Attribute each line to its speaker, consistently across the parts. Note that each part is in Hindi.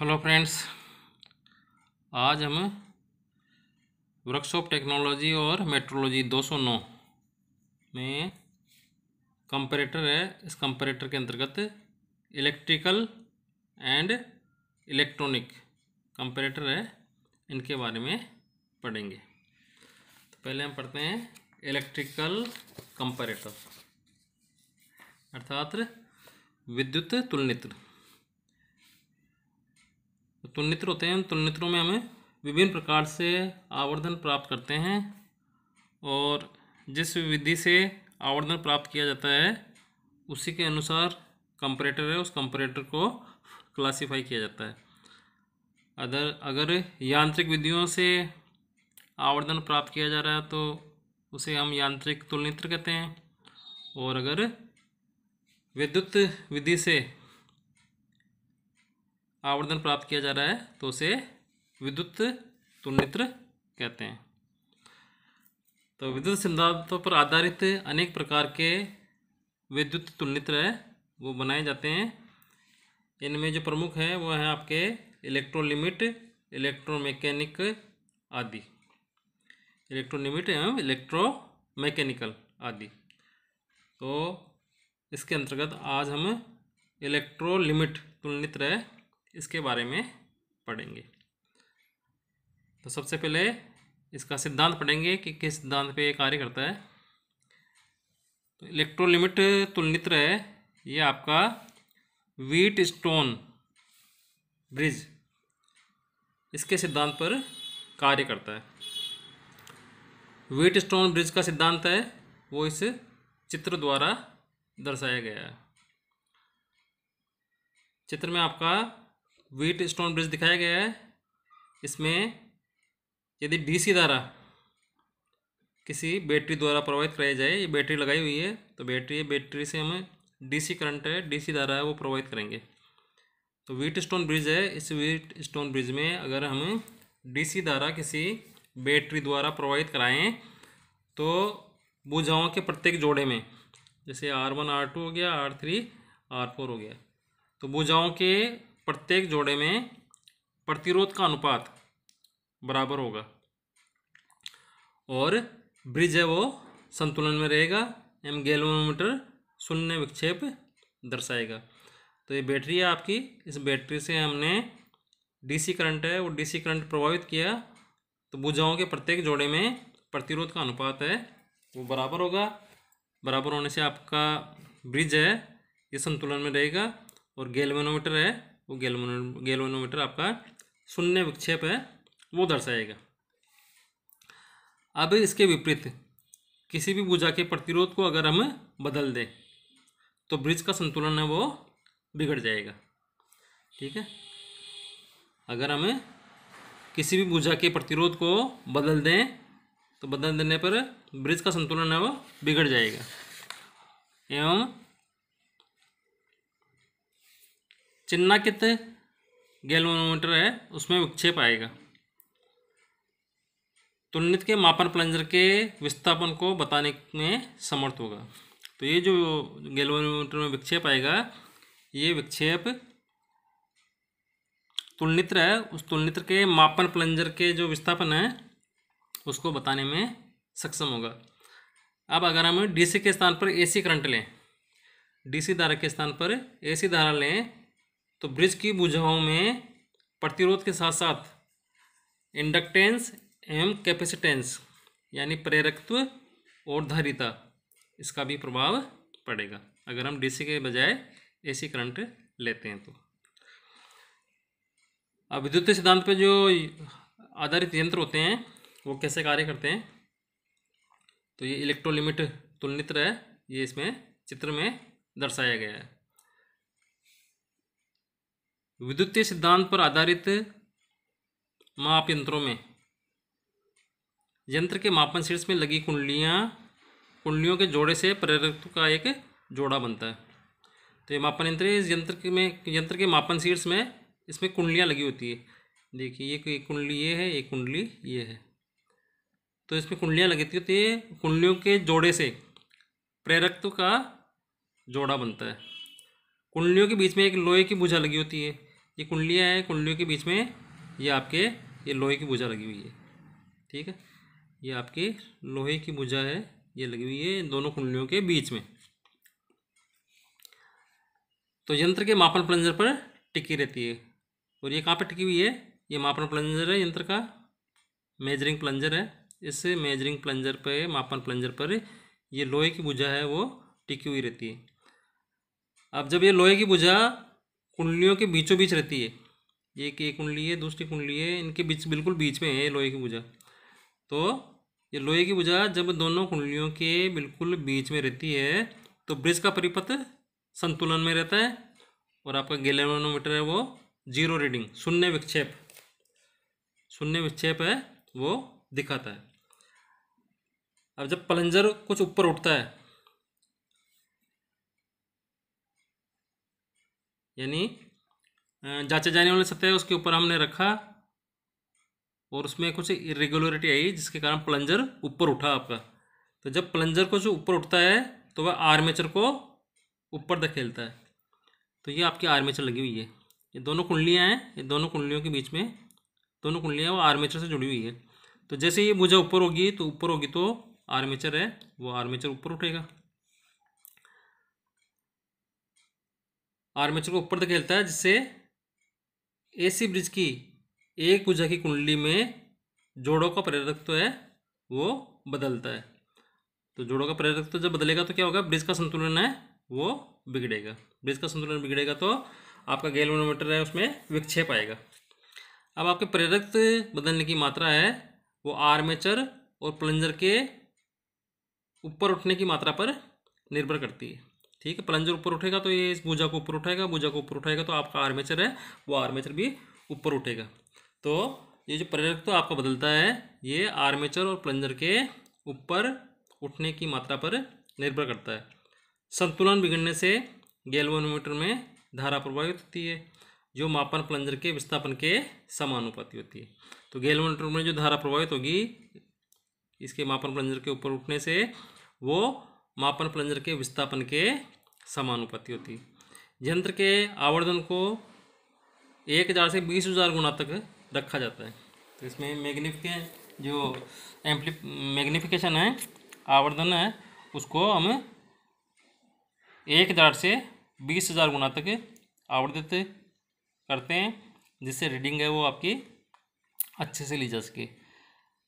Speaker 1: हेलो फ्रेंड्स आज हम वर्कशॉप टेक्नोलॉजी और मेट्रोलॉजी 209 में कंपैरेटर है इस कंपेरेटर के अंतर्गत इलेक्ट्रिकल एंड इलेक्ट्रॉनिक कंपैरेटर है इनके बारे में पढ़ेंगे तो पहले हम पढ़ते हैं इलेक्ट्रिकल कंपैरेटर अर्थात विद्युत तुलनित्र तो तुलनित्र होते हैं उन तुलनित्रों में हमें विभिन्न प्रकार से आवर्धन प्राप्त करते हैं और जिस विधि से आवर्धन प्राप्त किया जाता है उसी के अनुसार कंपरेटर है उस कंपरेटर को क्लासिफाई किया जाता है अदर अगर यांत्रिक विधियों से आवर्धन प्राप्त किया जा रहा है तो उसे हम यांत्रिक तुलनित्र कहते हैं और अगर विद्युत विधि से आवर्धन प्राप्त किया जा रहा है तो उसे विद्युत तुनित्र कहते हैं तो विद्युत सिद्धांतों पर आधारित अनेक प्रकार के विद्युत तुलनित्र है वो बनाए जाते हैं इनमें जो प्रमुख है वो हैं आपके इलेक्ट्रोलिमिट इलेक्ट्रोमैकेनिक आदि इलेक्ट्रोलिमिट एवं इलेक्ट्रोमैकेनिकल आदि तो इसके अंतर्गत आज हम इलेक्ट्रोलिमिट तुलनित्र है इसके बारे में पढ़ेंगे तो सबसे पहले इसका सिद्धांत पढ़ेंगे कि किस सिद्धांत पे कार्य करता है तो इलेक्ट्रोलिमिट तुलनित्र है ये आपका वीट स्टोन ब्रिज इसके सिद्धांत पर कार्य करता है वीट स्टोन ब्रिज का सिद्धांत है वो इस चित्र द्वारा दर्शाया गया है चित्र में आपका वेट स्टोन ब्रिज दिखाया गया है इसमें यदि डीसी द्वारा किसी बैटरी द्वारा प्रवाहित कराई जाए ये बैटरी लगाई हुई है तो बैटरी बैटरी से हमें डीसी करंट है डीसी द्वारा है वो प्रवाहित करेंगे तो व्हीट स्टोन ब्रिज है इस व्हीट स्टोन ब्रिज में अगर हम डीसी द्वारा किसी बैटरी द्वारा प्रवाहित कराएं तो बुझाओं के प्रत्येक जोड़े में जैसे आर वन आर टू हो गया आर थ्री आर फोर हो गया तो बुझाओं के प्रत्येक जोड़े में प्रतिरोध का अनुपात बराबर होगा और ब्रिज है वो संतुलन में रहेगा एम गैलोमीटर शून्य विक्षेप दर्शाएगा तो ये बैटरी है आपकी इस बैटरी से हमने डीसी करंट है वो डीसी करंट प्रभावित किया तो बुझाओं के प्रत्येक जोड़े में प्रतिरोध का अनुपात है वो बराबर होगा बराबर होने से आपका ब्रिज है ये संतुलन में रहेगा और गैल्वेनोमीटर है वो गैलोनो गैलोनोमीटर आपका शून्य विक्षेप है वो दर्शाएगा अब इसके विपरीत किसी भी भुजा के प्रतिरोध को अगर हम बदल दें तो ब्रिज का संतुलन है वो बिगड़ जाएगा ठीक है अगर हम किसी भी भुजा के प्रतिरोध को बदल दें तो बदल देने पर ब्रिज का संतुलन है वो बिगड़ जाएगा एवं चिन्ना कितने है उसमें विक्षेप आएगा तुलनित के मापन प्लंजर के विस्थापन को बताने में समर्थ होगा तो ये जो गैल्वानोमीटर में विक्षेप आएगा ये विक्षेप तुलनित्र है उस तुलनित्र के मापन प्लंजर के जो विस्थापन है उसको बताने में सक्षम होगा अब अगर हम डीसी के स्थान पर एसी करंट लें डीसी धारा के स्थान पर एसी धारा लें तो ब्रिज की बुझाओं में प्रतिरोध के साथ साथ इंडक्टेंस एवं कैपेसिटेंस यानी प्रेरकत्व और धारिता इसका भी प्रभाव पड़ेगा अगर हम डीसी के बजाय एसी करंट लेते हैं तो अब विद्युत सिद्धांत पर जो आधारित यंत्र होते हैं वो कैसे कार्य करते हैं तो ये इलेक्ट्रोलिमिट तुलनित्र है ये इसमें चित्र में दर्शाया गया है विद्युतीय सिद्धांत पर आधारित माप यंत्रों में यंत्र के मापन शीर्ष में लगी कुंडलियाँ कुंडलियों के जोड़े से प्रेरित का एक जोड़ा बनता है तो ये मापन यंत्र इस यंत्र के में यंत्र के मापन शीर्ष में इसमें कुंडलियाँ लगी होती है देखिए ये कुंडली ये है एक कुंडली ये है तो इसमें कुंडलियाँ लगी होती है तो कुंडलियों के जोड़े से प्रेरकत्व का जोड़ा बनता है कुंडलियों के बीच में एक लोहे की भुजा लगी होती है ये कुंडलियाँ हैं कुंडलियों के बीच में ये आपके ये लोहे की भुजा लगी हुई है ठीक है ये आपकी लोहे की भुजा है ये लगी हुई है दोनों कुंडलियों के बीच में तो यंत्र के मापन प्लंजर पर टिकी रहती है और ये कहाँ पर टिकी हुई है ये मापन प्लंजर है यंत्र का मेजरिंग प्लंजर है इस मेजरिंग प्लंजर पर मापन प्लंजर पर ये लोहे की भुजा है वो टिकी हुई रहती है अब जब ये लोहे की भुजा कुंडलियों के बीचों बीच रहती है ये एक कुंडली है दूसरी कुंडली है इनके बीच बिल्कुल बीच में है लोहे की भुजा तो ये लोहे की भुजा जब दोनों कुंडलियों के बिल्कुल बीच में रहती है तो ब्रिज का परिपथ संतुलन में रहता है और आपका गैलेनोमीटर है वो जीरो रीडिंग शून्य विक्षेप शून्य विक्षेप है वो दिखाता है अब जब प्लंजर कुछ ऊपर उठता है यानी जांचे जाने वाली सतह उसके ऊपर हमने रखा और उसमें कुछ इरेगुलरिटी आई जिसके कारण प्लंजर ऊपर उठा आपका तो जब प्लंजर को जो ऊपर उठता है तो वह आर्मेचर को ऊपर धकेलता है तो ये आपकी आर्मेचर लगी हुई है ये दोनों कुंडलियाँ हैं ये दोनों कुंडलियों के बीच में दोनों कुंडलियाँ वो आर्मेचर से जुड़ी हुई है तो जैसे ये मुझे ऊपर होगी तो ऊपर होगी तो आर्मेचर है वो आर्मेचर ऊपर उठेगा आर्मेचर को ऊपर तक खेलता है जिससे एसी ब्रिज की एक पूजा की कुंडली में जोड़ों का प्रेरक तो है वो बदलता है तो जोड़ों का प्रेरक तो जब बदलेगा तो क्या होगा ब्रिज का संतुलन है वो बिगड़ेगा ब्रिज का संतुलन बिगड़ेगा तो आपका मोनोमीटर है उसमें विक्षेप आएगा अब आपके प्रेरक बदलने की मात्रा है वो आर्मेचर और प्लंजर के ऊपर उठने की मात्रा पर निर्भर करती है ठीक है प्लंजर ऊपर उठेगा तो ये इस भूजा को ऊपर उठाएगा भूजा को ऊपर उठाएगा तो आपका आर्मेचर है वो आर्मेचर भी ऊपर उठेगा तो ये जो प्रेरक तो आपका बदलता है ये आर्मेचर और प्लंजर के ऊपर उठने की मात्रा पर निर्भर करता है संतुलन बिगड़ने से गैल्वानोमीटर में धारा प्रभावित होती है जो मापन प्लंजर के विस्थापन के समानुपाती होती है तो गैल्वानोमीटर में जो धारा प्रभावित होगी इसके मापन प्लंजर के ऊपर उठने से वो मापन प्लंजर के विस्थापन के समानुपाती होती यंत्र के आवर्धन को एक हज़ार से बीस हज़ार गुना तक रखा जाता है तो इसमें मैग्निफिके जो एम्पली मैग्निफिकेशन है आवर्धन है उसको हम एक हज़ार से बीस हज़ार गुना तक आवर्धित करते हैं जिससे रीडिंग है वो आपकी अच्छे से ली जा सके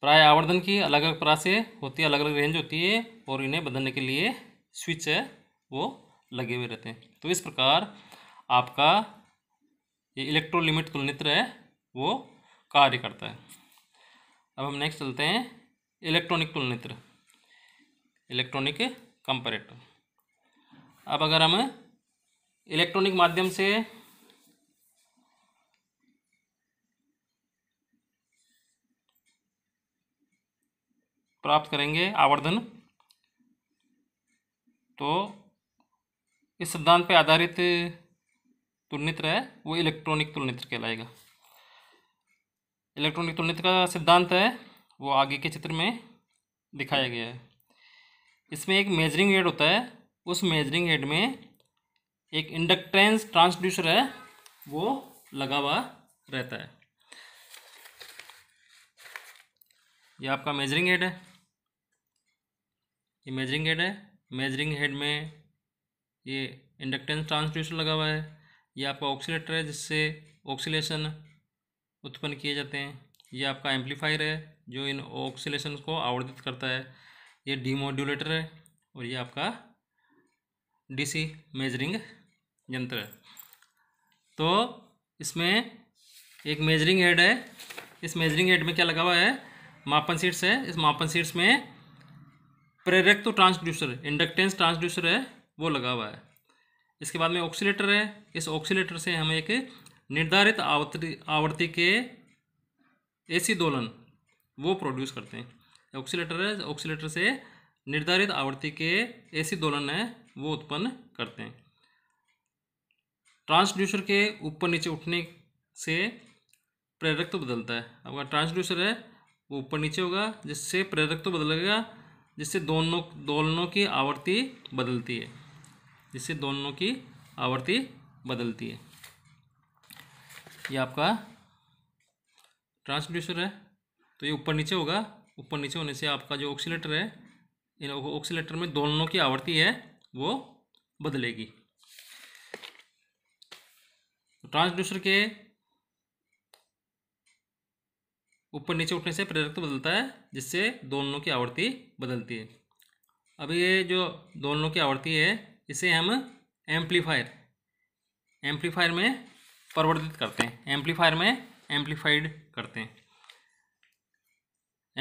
Speaker 1: प्राय आवर्धन की अलग अलग से होती है अलग अलग रेंज होती है और इन्हें बदलने के लिए स्विच है वो लगे हुए रहते हैं तो इस प्रकार आपका ये इलेक्ट्रोलिमिट तुलनित्र है वो कार्य करता है अब हम नेक्स्ट चलते हैं इलेक्ट्रॉनिक तुलनित्र इलेक्ट्रॉनिक कंपरेटर अब अगर हम इलेक्ट्रॉनिक माध्यम से प्राप्त करेंगे आवर्धन तो इस सिद्धांत पर आधारित तुलनित्र है वो इलेक्ट्रॉनिक तुलनित्र कहलाएगा इलेक्ट्रॉनिक तुलनित्र का सिद्धांत है वो आगे के चित्र में दिखाया गया है इसमें एक मेजरिंग हेड होता है उस मेजरिंग हेड में एक इंडक्टेंस ट्रांसड्यूसर है वो लगा हुआ रहता है ये आपका मेजरिंग हेड है ये मेजरिंग हेड है मेजरिंग हेड में ये इंडक्टेंस ट्रांसड्यूसर लगा हुआ है ये आपका ऑक्सीटर है जिससे ऑक्सीलेशन उत्पन्न किए जाते हैं ये आपका एम्पलीफायर है जो इन ऑक्सीलेशन को आवर्धित करता है ये डीमोड्यूलेटर है और ये आपका डीसी मेजरिंग यंत्र है तो इसमें एक मेजरिंग हेड है इस मेजरिंग हेड में क्या लगा हुआ है मापन सीट्स है इस मापन सीट्स में प्रेरक तो ट्रांसड्यूसर इंडक्टेंस ट्रांसड्यूसर है वो लगा हुआ है इसके बाद में ऑक्सीटर है इस ऑक्सीटर से हम एक निर्धारित आवर्ती आवृत्ति के एसी दोलन वो प्रोड्यूस करते हैं ऑक्सीटर है ऑक्सीटर से निर्धारित आवृत्ति के एसी दोलन है वो उत्पन्न करते हैं ट्रांसड्यूसर के ऊपर नीचे उठने से प्रेरक तो बदलता है अब ट्रांसड्यूसर है वो ऊपर नीचे होगा जिससे प्रेरक तो बदलेगा जिससे दोनों दोलनों की आवृत्ति बदलती है जिससे दोनों की आवृत्ति बदलती है ये आपका ट्रांसड्यूसर है तो ये ऊपर नीचे होगा ऊपर नीचे होने से आपका जो ऑक्सीटर है इन ऑक्सीटर में दोलनों की आवृत्ति है वो बदलेगी ट्रांसड्यूसर तो के ऊपर नीचे उठने से प्रेरकत्व तो बदलता है जिससे दोलनों की आवृत्ति बदलती है अब ये जो दोलनों की आवृत्ति है इसे हम एम्पलीफायर एम्पलीफायर में परिवर्तित करते हैं एम्पलीफायर में एम्पलीफाइड करते हैं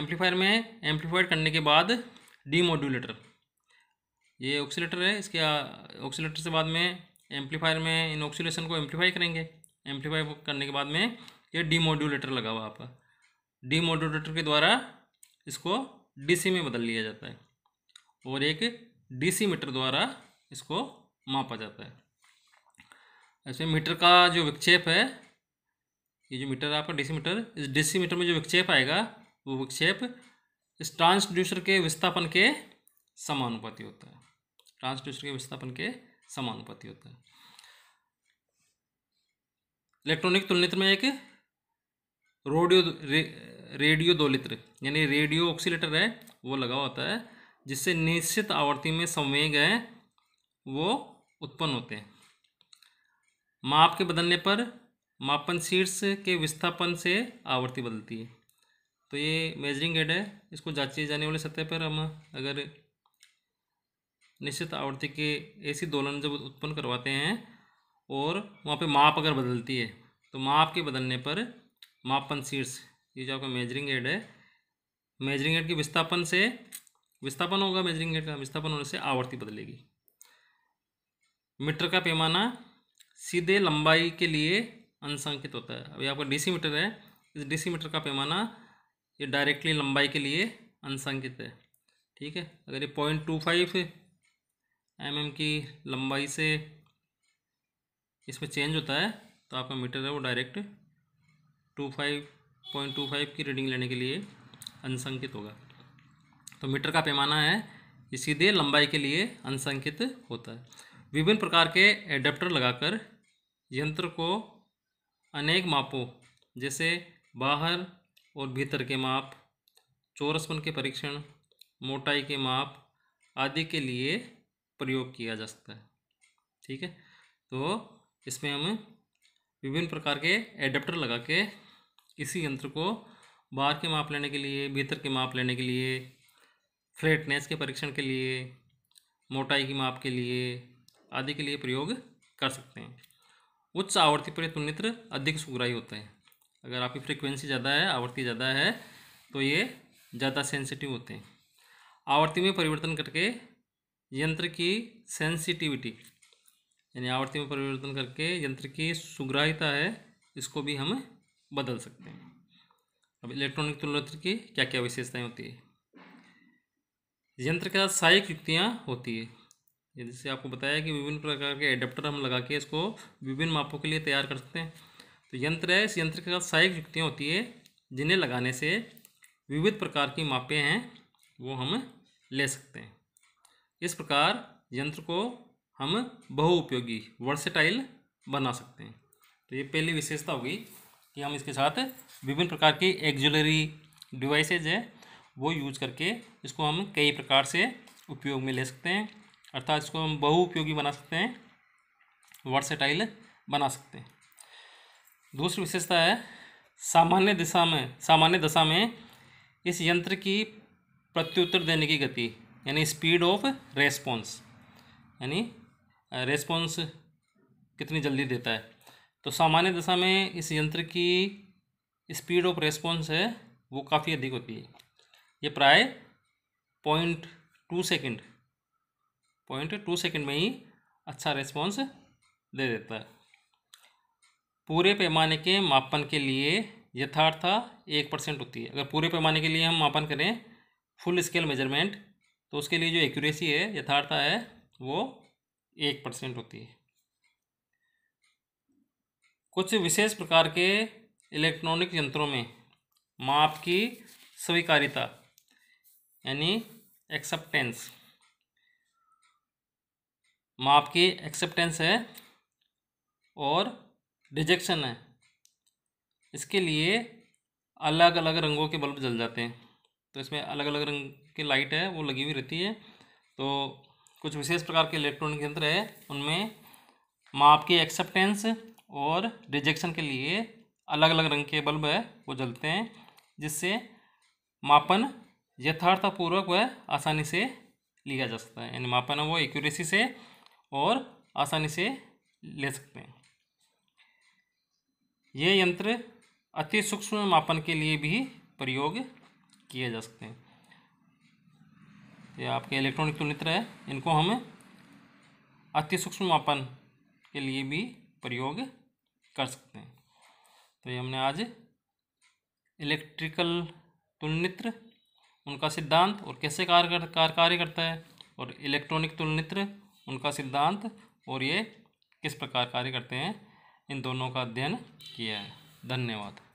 Speaker 1: एम्पलीफायर में एम्पलीफाइड करने के बाद मोड्यूलेटर ये ऑक्सीटर है इसके ऑक्सीटर से बाद में एम्पलीफायर में इन ऑक्सीलेशन को एम्पलीफाई करेंगे एम्पलीफाई करने के बाद में ये मोड्यूलेटर लगा हुआ आपका डी के द्वारा इसको डीसी में बदल लिया जाता है और एक डीसी मीटर द्वारा इसको मापा जाता है ऐसे मीटर का जो विक्षेप है ये जो मीटर आपका डीसी मीटर इस डीसी मीटर में जो विक्षेप आएगा वो विक्षेप इस ट्रांसड्यूसर के विस्थापन के समानुपाति होता है ट्रांसड्यूसर के विस्थापन के समानुपाति होता है इलेक्ट्रॉनिक तुलनित्र में एक रोडियो रे, रेडियो दोलित्र यानी रेडियो ऑक्सीटर है वो लगा होता है जिससे निश्चित आवृत्ति में संवेग है वो उत्पन्न होते हैं माप के बदलने पर मापन शीर्ष के विस्थापन से आवृत्ति बदलती है तो ये मेजरिंग हेड है इसको जांचे जाने वाले सतह पर हम अगर निश्चित आवृत्ति के ऐसी दोलन जब उत्पन्न करवाते हैं और वहाँ पे माप अगर बदलती है तो माप के बदलने पर मापन शीर्ष ये जो आपका मेजरिंग हेड है मेजरिंग हेड के विस्थापन से विस्थापन होगा मेजरिंग हेड का विस्थापन होने से आवर्ती बदलेगी मीटर का पैमाना सीधे लंबाई के लिए अंशांकित होता है अभी आपका डीसी मीटर है इस डीसी मीटर का पैमाना ये डायरेक्टली लंबाई के लिए अंशांकित है ठीक है अगर ये point two five M M की लंबाई से इसमें चेंज होता है तो आपका मीटर है वो direct two five point two five की रीडिंग लेने के लिए अनसंकित होगा तो मीटर का पैमाना है ये सीधे लंबाई के लिए अनसंकित होता है विभिन्न प्रकार के एडेप्टर लगाकर यंत्र को अनेक मापों जैसे बाहर और भीतर के माप चौरसपन के परीक्षण मोटाई के माप आदि के लिए प्रयोग किया जा सकता है ठीक है तो इसमें हम विभिन्न प्रकार के एडेप्टर लगा के इसी यंत्र को बाहर के माप लेने के लिए भीतर के माप लेने के लिए फ्लैटनेस के परीक्षण के लिए मोटाई की माप के लिए आदि के लिए प्रयोग कर सकते हैं उच्च आवर्ती पर तुलनित्र अधिक सुग्राही होता है अगर आपकी फ्रीक्वेंसी ज़्यादा है आवर्ती ज़्यादा है तो ये ज़्यादा सेंसिटिव होते हैं आवर्ती में परिवर्तन करके यंत्र की सेंसिटिविटी यानी आवर्ती में परिवर्तन करके यंत्र की सुग्राहिता है इसको भी हम बदल सकते हैं अब इलेक्ट्रॉनिक तुल की क्या क्या विशेषताएं होती है यंत्र के साथ सहायक युक्तियाँ होती है जैसे आपको बताया कि विभिन्न प्रकार के एडेप्टर हम लगा के इसको विभिन्न मापों के लिए तैयार कर सकते हैं तो यंत्र है इस यंत्र के साथ सहायक युक्तियाँ होती है जिन्हें लगाने से विविध प्रकार की मापें हैं वो हम ले सकते हैं इस प्रकार यंत्र को हम बहुउपयोगी वर्सेटाइल बना सकते हैं तो ये पहली विशेषता होगी कि हम इसके साथ विभिन्न प्रकार की एक्जुलरी डिवाइसेज है वो यूज करके इसको हम कई प्रकार से उपयोग में ले सकते हैं अर्थात इसको हम बहु उपयोगी बना सकते हैं वर्सेटाइल बना सकते हैं दूसरी विशेषता है सामान्य दिशा में सामान्य दशा में इस यंत्र की प्रत्युत्तर देने की गति यानी स्पीड ऑफ रेस्पॉन्स यानी रेस्पॉन्स कितनी जल्दी देता है तो सामान्य दशा में इस यंत्र की स्पीड ऑफ रेस्पॉन्स है वो काफ़ी अधिक होती है ये प्राय point two second point two second में ही अच्छा रेस्पॉन्स दे देता है पूरे पैमाने के मापन के लिए यथार्था एक परसेंट होती है अगर पूरे पैमाने के लिए हम मापन करें फुल स्केल मेजरमेंट तो उसके लिए जो एक्यूरेसी है यथार्थ है वो एक परसेंट होती है कुछ विशेष प्रकार के इलेक्ट्रॉनिक यंत्रों में माप की स्वीकारिता यानी एक्सेप्टेंस माप की एक्सेप्टेंस है और डिजेक्शन है इसके लिए अलग अलग रंगों के बल्ब जल जाते हैं तो इसमें अलग अलग रंग की लाइट है वो लगी हुई रहती है तो कुछ विशेष प्रकार के इलेक्ट्रॉनिक यंत्र है उनमें माप की एक्सेप्टेंस और रिजेक्शन के लिए अलग अलग रंग के बल्ब है वो जलते हैं जिससे मापन यथार्थपूर्वक वह आसानी से लिया जा सकता है यानी मापन वो एक्यूरेसी से और आसानी से ले सकते हैं ये यंत्र अति सूक्ष्म मापन के लिए भी प्रयोग किए जा सकते हैं ये आपके इलेक्ट्रॉनिक तुलित्र है इनको हम अति सूक्ष्म मापन के लिए भी प्रयोग कर सकते हैं तो ये हमने आज इलेक्ट्रिकल तुलनित्र उनका सिद्धांत और कैसे कार्य कर, कार कार्य करता है और इलेक्ट्रॉनिक तुलनित्र उनका सिद्धांत और ये किस प्रकार कार्य करते हैं इन दोनों का अध्ययन किया है धन्यवाद